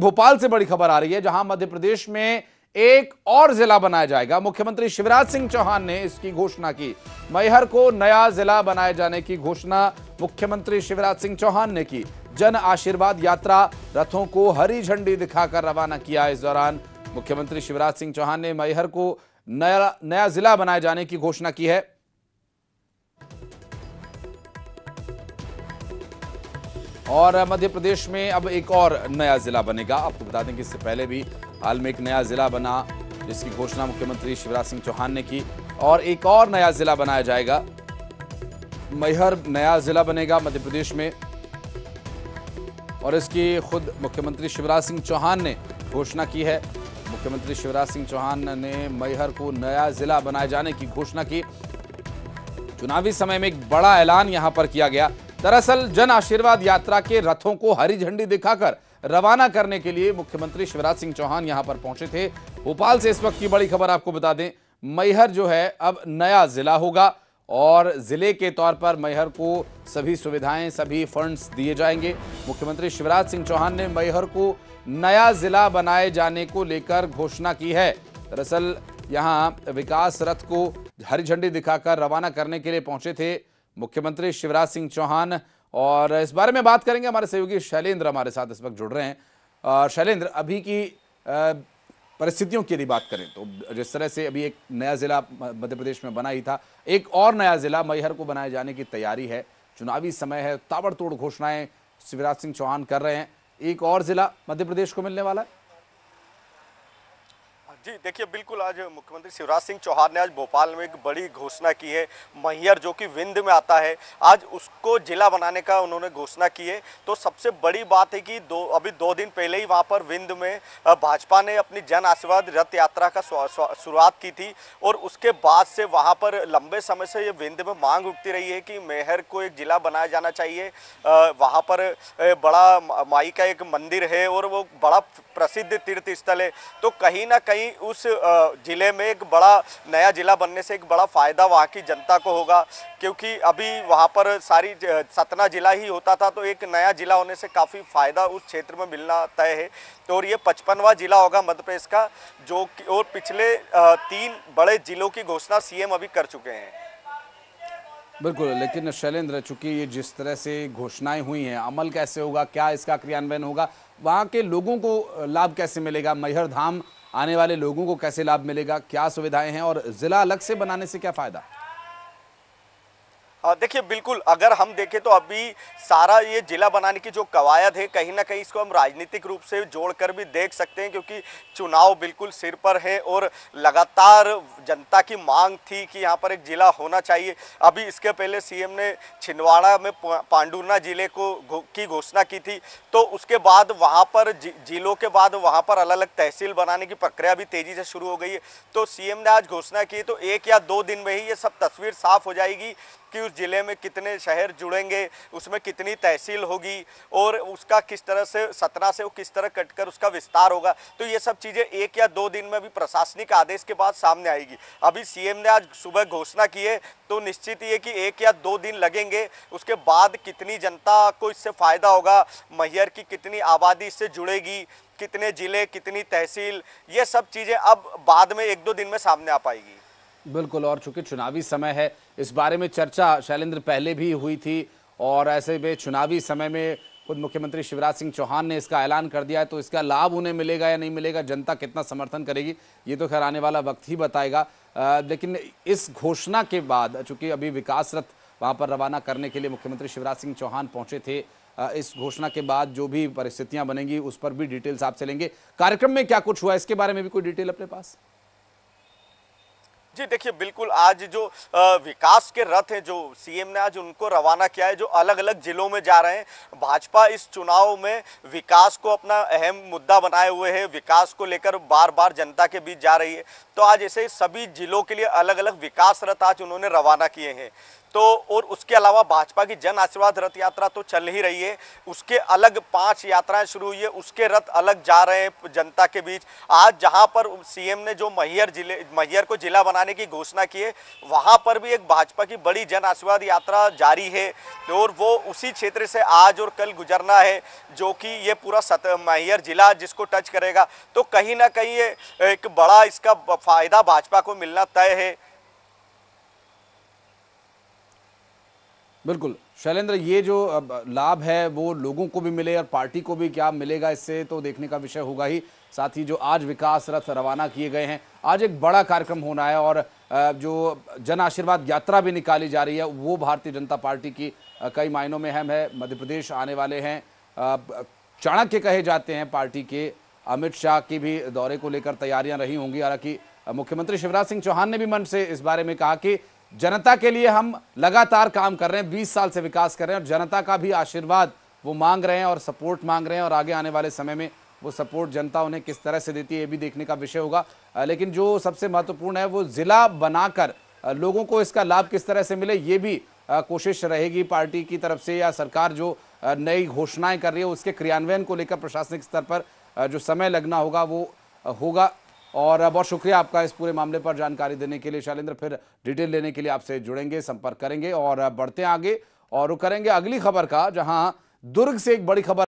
भोपाल से बड़ी खबर आ रही है जहां मध्य प्रदेश में एक और जिला बनाया जाएगा मुख्यमंत्री शिवराज सिंह चौहान ने इसकी घोषणा की मैहर को नया जिला बनाए जाने की घोषणा मुख्यमंत्री शिवराज सिंह चौहान ने की जन आशीर्वाद यात्रा रथों को हरी झंडी दिखाकर रवाना किया इस दौरान मुख्यमंत्री शिवराज सिंह चौहान ने मैहर को नया नया जिला बनाए जाने की घोषणा की है और मध्य प्रदेश में अब एक और नया जिला बनेगा आपको बता दें कि इससे पहले भी हाल में एक नया जिला बना जिसकी घोषणा मुख्यमंत्री शिवराज सिंह चौहान ने की और एक और नया जिला बनाया जाएगा मैहर नया जिला बनेगा मध्य प्रदेश में और इसकी खुद मुख्यमंत्री शिवराज सिंह चौहान ने घोषणा की है मुख्यमंत्री शिवराज सिंह चौहान ने मैहर को नया जिला बनाए जाने की घोषणा की चुनावी समय में एक बड़ा ऐलान यहां पर किया गया दरअसल जन आशीर्वाद यात्रा के रथों को हरी झंडी दिखाकर रवाना करने के लिए मुख्यमंत्री शिवराज सिंह चौहान यहां पर पहुंचे थे भोपाल से इस वक्त की बड़ी खबर आपको बता दें मैहर जो है अब नया जिला होगा और जिले के तौर पर मैहर को सभी सुविधाएं सभी फंड्स दिए जाएंगे मुख्यमंत्री शिवराज सिंह चौहान ने मैहर को नया जिला बनाए जाने को लेकर घोषणा की है दरअसल यहाँ विकास रथ को हरी झंडी दिखाकर रवाना करने के लिए पहुंचे थे मुख्यमंत्री शिवराज सिंह चौहान और इस बारे में बात करेंगे हमारे सहयोगी शैलेंद्र हमारे साथ इस वक्त जुड़ रहे हैं शैलेंद्र अभी की परिस्थितियों की यदि बात करें तो जिस तरह से अभी एक नया ज़िला मध्य प्रदेश में बना ही था एक और नया ज़िला मैहर को बनाए जाने की तैयारी है चुनावी समय है ताबड़तोड़ घोषणाएं शिवराज सिंह चौहान कर रहे हैं एक और ज़िला मध्य प्रदेश को मिलने वाला है जी देखिए बिल्कुल आज मुख्यमंत्री शिवराज सिंह चौहान ने आज भोपाल में एक बड़ी घोषणा की है मैहर जो कि विंध्य में आता है आज उसको जिला बनाने का उन्होंने घोषणा की है तो सबसे बड़ी बात है कि दो अभी दो दिन पहले ही वहां पर विंध में भाजपा ने अपनी जन आशीर्वाद रथ यात्रा का शुरुआत की थी और उसके बाद से वहाँ पर लंबे समय से ये विंध्य में मांग उठती रही है कि मेहर को एक जिला बनाया जाना चाहिए वहाँ पर बड़ा माई का एक मंदिर है और वो बड़ा प्रसिद्ध तीर्थ स्थल है तो कहीं ना कहीं उस ज़िले में एक बड़ा नया ज़िला बनने से एक बड़ा फ़ायदा वहाँ की जनता को होगा क्योंकि अभी वहाँ पर सारी सतना ज़िला ही होता था तो एक नया ज़िला होने से काफ़ी फ़ायदा उस क्षेत्र में मिलना तय है तो और ये पचपनवा ज़िला होगा मध्य प्रदेश का जो और पिछले तीन बड़े ज़िलों की घोषणा सी अभी कर चुके हैं बिल्कुल लेकिन शैलेंद्र चूंकि ये जिस तरह से घोषणाएं हुई हैं अमल कैसे होगा क्या इसका क्रियान्वयन होगा वहाँ के लोगों को लाभ कैसे मिलेगा मैहर धाम आने वाले लोगों को कैसे लाभ मिलेगा क्या सुविधाएं हैं और ज़िला अलग से बनाने से क्या फ़ायदा देखिए बिल्कुल अगर हम देखें तो अभी सारा ये जिला बनाने की जो कवायद है कहीं ना कहीं इसको हम राजनीतिक रूप से जोड़कर भी देख सकते हैं क्योंकि चुनाव बिल्कुल सिर पर है और लगातार जनता की मांग थी कि यहाँ पर एक जिला होना चाहिए अभी इसके पहले सीएम ने छिंदवाड़ा में पांडुना जिले को की घोषणा की थी तो उसके बाद वहाँ पर जिलों के बाद वहाँ पर अलग अलग तहसील बनाने की प्रक्रिया भी तेज़ी से शुरू हो गई है तो सी ने आज घोषणा की तो एक या दो दिन में ही ये सब तस्वीर साफ हो जाएगी कि उस ज़िले में कितने शहर जुड़ेंगे उसमें कितनी तहसील होगी और उसका किस तरह से सतना से वो किस तरह कटकर उसका विस्तार होगा तो ये सब चीज़ें एक या दो दिन में भी प्रशासनिक आदेश के बाद सामने आएगी अभी सीएम ने आज सुबह घोषणा की है तो निश्चित ये कि एक या दो दिन लगेंगे उसके बाद कितनी जनता को इससे फ़ायदा होगा मैहर की कितनी आबादी इससे जुड़ेगी कितने ज़िले कितनी तहसील ये सब चीज़ें अब बाद में एक दो दिन में सामने आ पाएगी बिल्कुल और चूंकि चुनावी समय है इस बारे में चर्चा शैलेंद्र पहले भी हुई थी और ऐसे में चुनावी समय में खुद मुख्यमंत्री शिवराज सिंह चौहान ने इसका ऐलान कर दिया है तो इसका लाभ उन्हें मिलेगा या नहीं मिलेगा जनता कितना समर्थन करेगी ये तो खैर आने वाला वक्त ही बताएगा आ, लेकिन इस घोषणा के बाद चूंकि अभी विकास रथ वहाँ पर रवाना करने के लिए मुख्यमंत्री शिवराज सिंह चौहान पहुँचे थे आ, इस घोषणा के बाद जो भी परिस्थितियाँ बनेंगी उस पर भी डिटेल्स आपसे लेंगे कार्यक्रम में क्या कुछ हुआ इसके बारे में भी कोई डिटेल अपने पास जी देखिए बिल्कुल आज जो विकास के रथ हैं जो सीएम ने आज उनको रवाना किया है जो अलग अलग जिलों में जा रहे हैं भाजपा इस चुनाव में विकास को अपना अहम मुद्दा बनाए हुए है विकास को लेकर बार बार जनता के बीच जा रही है तो आज ऐसे सभी जिलों के लिए अलग अलग विकास रथ आज उन्होंने रवाना किए हैं तो और उसके अलावा भाजपा की जन आशीर्वाद रथ यात्रा तो चल ही रही है उसके अलग पांच यात्राएं शुरू हुई है उसके रथ अलग जा रहे हैं जनता के बीच आज जहां पर सीएम ने जो मैहर जिले मैहर को जिला बनाने की घोषणा की है वहां पर भी एक भाजपा की बड़ी जन आशीर्वाद यात्रा जारी है और वो उसी क्षेत्र से आज और कल गुजरना है जो कि ये पूरा सत मैहर जिला जिसको टच करेगा तो कहीं ना कहीं एक बड़ा इसका फ़ायदा भाजपा को मिलना तय है बिल्कुल शैलेंद्र ये जो लाभ है वो लोगों को भी मिले और पार्टी को भी क्या मिलेगा इससे तो देखने का विषय होगा ही साथ ही जो आज विकास रथ रवाना किए गए हैं आज एक बड़ा कार्यक्रम होना है और जो जन आशीर्वाद यात्रा भी निकाली जा रही है वो भारतीय जनता पार्टी की कई मायनों में अहम है मध्य प्रदेश आने वाले हैं चाणक्य कहे जाते हैं पार्टी के अमित शाह की भी दौरे को लेकर तैयारियां रही होंगी हालांकि मुख्यमंत्री शिवराज सिंह चौहान ने भी मंच से इस बारे में कहा कि जनता के लिए हम लगातार काम कर रहे हैं बीस साल से विकास कर रहे हैं और जनता का भी आशीर्वाद वो मांग रहे हैं और सपोर्ट मांग रहे हैं और आगे आने वाले समय में वो सपोर्ट जनता उन्हें किस तरह से देती है ये भी देखने का विषय होगा लेकिन जो सबसे महत्वपूर्ण है वो ज़िला बनाकर लोगों को इसका लाभ किस तरह से मिले ये भी कोशिश रहेगी पार्टी की तरफ से या सरकार जो नई घोषणाएं कर रही है उसके क्रियान्वयन को लेकर प्रशासनिक स्तर पर जो समय लगना होगा वो होगा और बहुत शुक्रिया आपका इस पूरे मामले पर जानकारी देने के लिए शैलेंद्र फिर डिटेल लेने के लिए आपसे जुड़ेंगे संपर्क करेंगे और बढ़ते आगे और करेंगे अगली खबर का जहां दुर्ग से एक बड़ी खबर